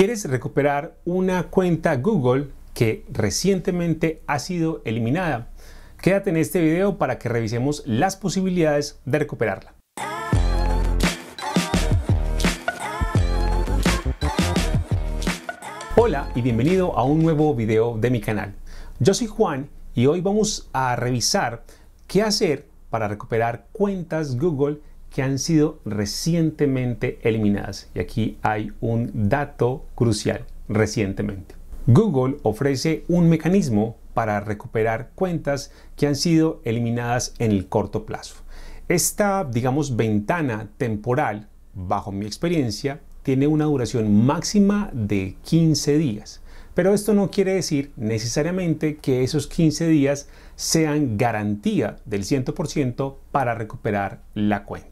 ¿Quieres recuperar una cuenta Google que recientemente ha sido eliminada? Quédate en este video para que revisemos las posibilidades de recuperarla. Hola y bienvenido a un nuevo video de mi canal. Yo soy Juan y hoy vamos a revisar qué hacer para recuperar cuentas Google que han sido recientemente eliminadas. Y aquí hay un dato crucial, recientemente. Google ofrece un mecanismo para recuperar cuentas que han sido eliminadas en el corto plazo. Esta, digamos, ventana temporal, bajo mi experiencia, tiene una duración máxima de 15 días. Pero esto no quiere decir necesariamente que esos 15 días sean garantía del 100% para recuperar la cuenta.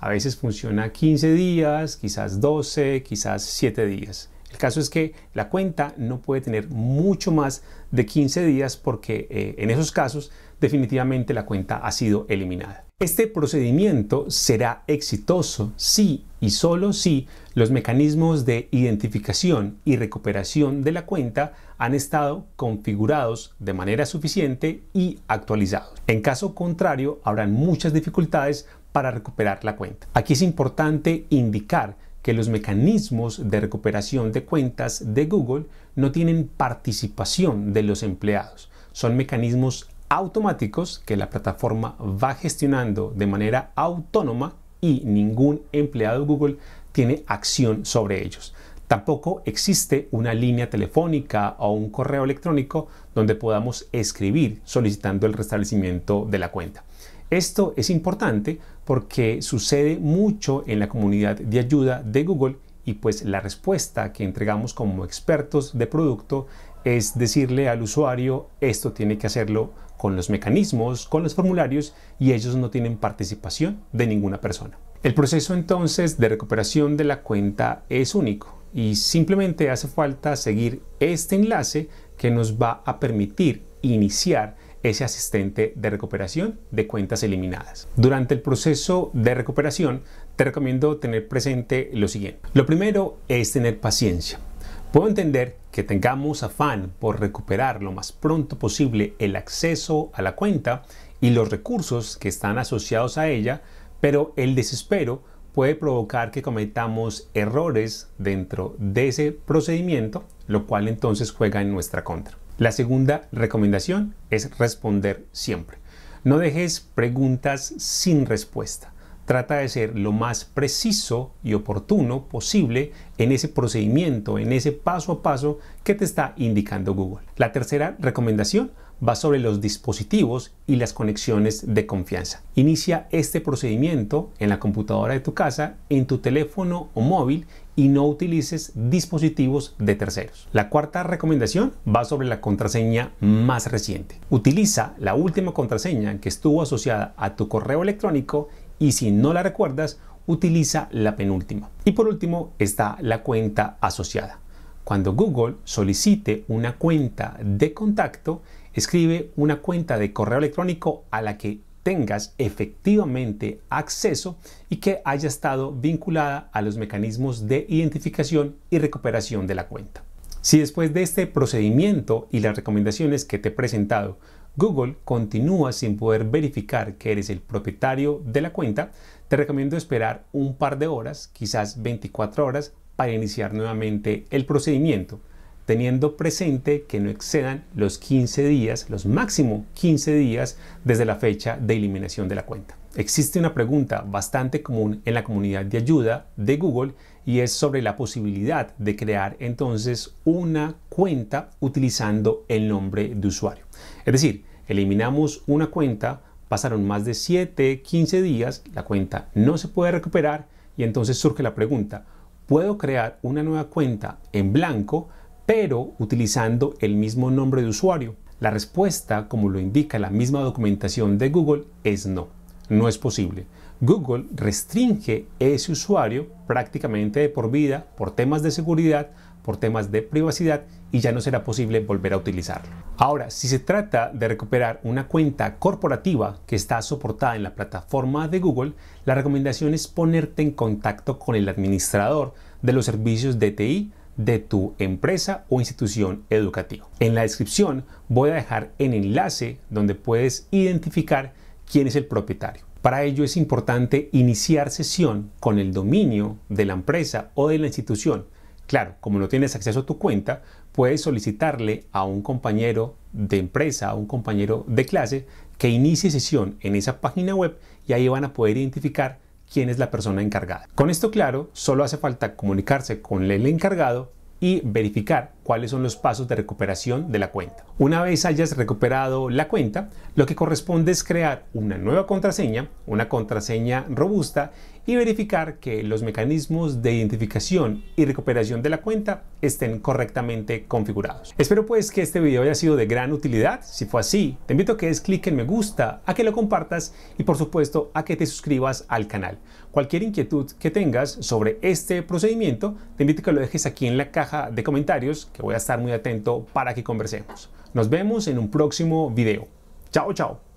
A veces funciona 15 días, quizás 12, quizás 7 días. El caso es que la cuenta no puede tener mucho más de 15 días porque eh, en esos casos definitivamente la cuenta ha sido eliminada. Este procedimiento será exitoso si y solo si los mecanismos de identificación y recuperación de la cuenta han estado configurados de manera suficiente y actualizados. En caso contrario, habrán muchas dificultades para recuperar la cuenta. Aquí es importante indicar que los mecanismos de recuperación de cuentas de Google no tienen participación de los empleados. Son mecanismos automáticos que la plataforma va gestionando de manera autónoma y ningún empleado de Google tiene acción sobre ellos. Tampoco existe una línea telefónica o un correo electrónico donde podamos escribir solicitando el restablecimiento de la cuenta. Esto es importante porque sucede mucho en la comunidad de ayuda de Google y pues la respuesta que entregamos como expertos de producto es decirle al usuario esto tiene que hacerlo con los mecanismos, con los formularios y ellos no tienen participación de ninguna persona. El proceso entonces de recuperación de la cuenta es único y simplemente hace falta seguir este enlace que nos va a permitir iniciar ese asistente de recuperación de cuentas eliminadas. Durante el proceso de recuperación, te recomiendo tener presente lo siguiente. Lo primero es tener paciencia. Puedo entender que tengamos afán por recuperar lo más pronto posible el acceso a la cuenta y los recursos que están asociados a ella, pero el desespero puede provocar que cometamos errores dentro de ese procedimiento, lo cual entonces juega en nuestra contra. La segunda recomendación es responder siempre. No dejes preguntas sin respuesta. Trata de ser lo más preciso y oportuno posible en ese procedimiento, en ese paso a paso que te está indicando Google. La tercera recomendación va sobre los dispositivos y las conexiones de confianza. Inicia este procedimiento en la computadora de tu casa, en tu teléfono o móvil y no utilices dispositivos de terceros. La cuarta recomendación va sobre la contraseña más reciente. Utiliza la última contraseña que estuvo asociada a tu correo electrónico y si no la recuerdas, utiliza la penúltima. Y por último está la cuenta asociada. Cuando Google solicite una cuenta de contacto, escribe una cuenta de correo electrónico a la que tengas efectivamente acceso y que haya estado vinculada a los mecanismos de identificación y recuperación de la cuenta. Si después de este procedimiento y las recomendaciones que te he presentado, Google continúa sin poder verificar que eres el propietario de la cuenta, te recomiendo esperar un par de horas, quizás 24 horas, para iniciar nuevamente el procedimiento teniendo presente que no excedan los 15 días, los máximo 15 días desde la fecha de eliminación de la cuenta. Existe una pregunta bastante común en la comunidad de ayuda de Google y es sobre la posibilidad de crear entonces una cuenta utilizando el nombre de usuario. Es decir, eliminamos una cuenta, pasaron más de 7, 15 días, la cuenta no se puede recuperar y entonces surge la pregunta, ¿puedo crear una nueva cuenta en blanco? pero utilizando el mismo nombre de usuario. La respuesta, como lo indica la misma documentación de Google, es no, no es posible. Google restringe ese usuario prácticamente de por vida por temas de seguridad, por temas de privacidad y ya no será posible volver a utilizarlo. Ahora, si se trata de recuperar una cuenta corporativa que está soportada en la plataforma de Google, la recomendación es ponerte en contacto con el administrador de los servicios de TI de tu empresa o institución educativa. En la descripción voy a dejar el enlace donde puedes identificar quién es el propietario. Para ello es importante iniciar sesión con el dominio de la empresa o de la institución. Claro, como no tienes acceso a tu cuenta, puedes solicitarle a un compañero de empresa, a un compañero de clase, que inicie sesión en esa página web y ahí van a poder identificar quién es la persona encargada. Con esto claro, solo hace falta comunicarse con el encargado y verificar cuáles son los pasos de recuperación de la cuenta. Una vez hayas recuperado la cuenta, lo que corresponde es crear una nueva contraseña, una contraseña robusta y verificar que los mecanismos de identificación y recuperación de la cuenta estén correctamente configurados. Espero pues que este video haya sido de gran utilidad. Si fue así, te invito a que des clic en me gusta, a que lo compartas y por supuesto a que te suscribas al canal. Cualquier inquietud que tengas sobre este procedimiento, te invito a que lo dejes aquí en la caja de comentarios, que voy a estar muy atento para que conversemos. Nos vemos en un próximo video. Chao, chao.